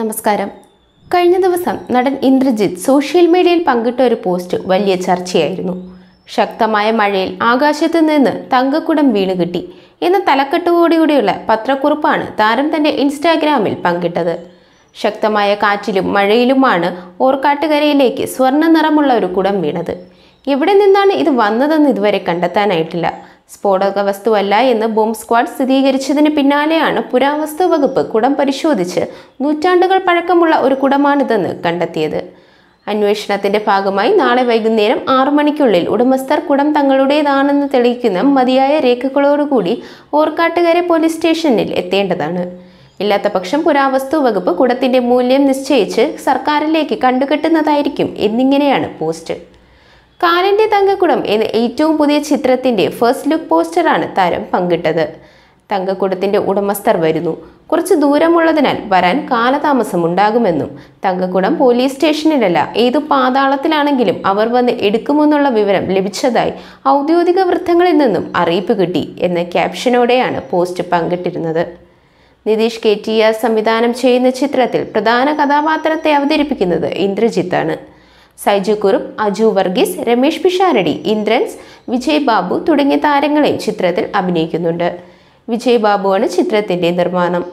നമസ്കാരം കഴിഞ്ഞ ദിവസം നടൻ ഇന്ദ്രജിത്ത് സോഷ്യൽ മീഡിയയിൽ പങ്കിട്ട ഒരു പോസ്റ്റ് വലിയ ചർച്ചയായിരുന്നു ശക്തമായ മഴയിൽ ആകാശത്ത് നിന്ന് തങ്കക്കുടം വീണ് കിട്ടി എന്ന തലക്കെട്ടുകൂടിയുള്ള പത്രക്കുറിപ്പാണ് താരം തൻ്റെ ഇൻസ്റ്റാഗ്രാമിൽ പങ്കിട്ടത് ശക്തമായ കാറ്റിലും മഴയിലുമാണ് ഓർക്കാട്ടുകരയിലേക്ക് സ്വർണ്ണ നിറമുള്ള ഒരു കുടം വീണത് എവിടെ നിന്നാണ് ഇത് വന്നതെന്ന് ഇതുവരെ കണ്ടെത്താനായിട്ടില്ല സ്ഫോടക വസ്തുവല്ല എന്ന് ബോംബ് സ്ക്വാഡ് സ്ഥിരീകരിച്ചതിന് പിന്നാലെയാണ് പുരാവസ്തു വകുപ്പ് കുടം പരിശോധിച്ച് നൂറ്റാണ്ടുകൾ പഴക്കമുള്ള ഒരു കുടമാണിതെന്ന് കണ്ടെത്തിയത് അന്വേഷണത്തിന്റെ ഭാഗമായി നാളെ വൈകുന്നേരം ആറു മണിക്കുള്ളിൽ ഉടമസ്ഥർ കുടം തങ്ങളുടേതാണെന്ന് തെളിയിക്കുന്ന മതിയായ രേഖകളോടുകൂടി ഓർക്കാട്ടുകാരെ പോലീസ് സ്റ്റേഷനിൽ എത്തേണ്ടതാണ് ഇല്ലാത്തപക്ഷം പുരാവസ്തു വകുപ്പ് കുടത്തിന്റെ മൂല്യം നിശ്ചയിച്ച് സർക്കാരിലേക്ക് കണ്ടുകെട്ടുന്നതായിരിക്കും എന്നിങ്ങനെയാണ് പോസ്റ്റ് കാനന്റെ തങ്കക്കുടം എന്ന ഏറ്റവും പുതിയ ചിത്രത്തിന്റെ ഫസ്റ്റ് ലുക്ക് പോസ്റ്ററാണ് താരം പങ്കിട്ടത് തങ്കക്കുടത്തിന്റെ ഉടമസ്ഥർ വരുന്നു കുറച്ച് ദൂരമുള്ളതിനാൽ വരാൻ കാലതാമസം ഉണ്ടാകുമെന്നും തങ്കക്കുടം പോലീസ് സ്റ്റേഷനിലല്ല ഏതു പാതാളത്തിലാണെങ്കിലും അവർ വന്ന് എടുക്കുമെന്നുള്ള വിവരം ലഭിച്ചതായി ഔദ്യോഗിക വൃത്തങ്ങളിൽ നിന്നും അറിയിപ്പ് കിട്ടി എന്ന ക്യാപ്ഷനോടെയാണ് പോസ്റ്റ് പങ്കിട്ടിരുന്നത് നിതീഷ് കെ ടി ആർ സംവിധാനം ചെയ്യുന്ന ചിത്രത്തിൽ പ്രധാന കഥാപാത്രത്തെ അവതരിപ്പിക്കുന്നത് ഇന്ദ്രജിത്താണ് ആണ് സൈജു കുറുപ്പ് അജു വർഗീസ് രമേഷ് പിഷാരടി ഇന്ദ്രൻസ് വിജയ് ബാബു തുടങ്ങിയ താരങ്ങളെ ചിത്രത്തിൽ അഭിനയിക്കുന്നുണ്ട് വിജയ് ബാബുവാണ് ചിത്രത്തിൻ്റെ നിർമ്മാണം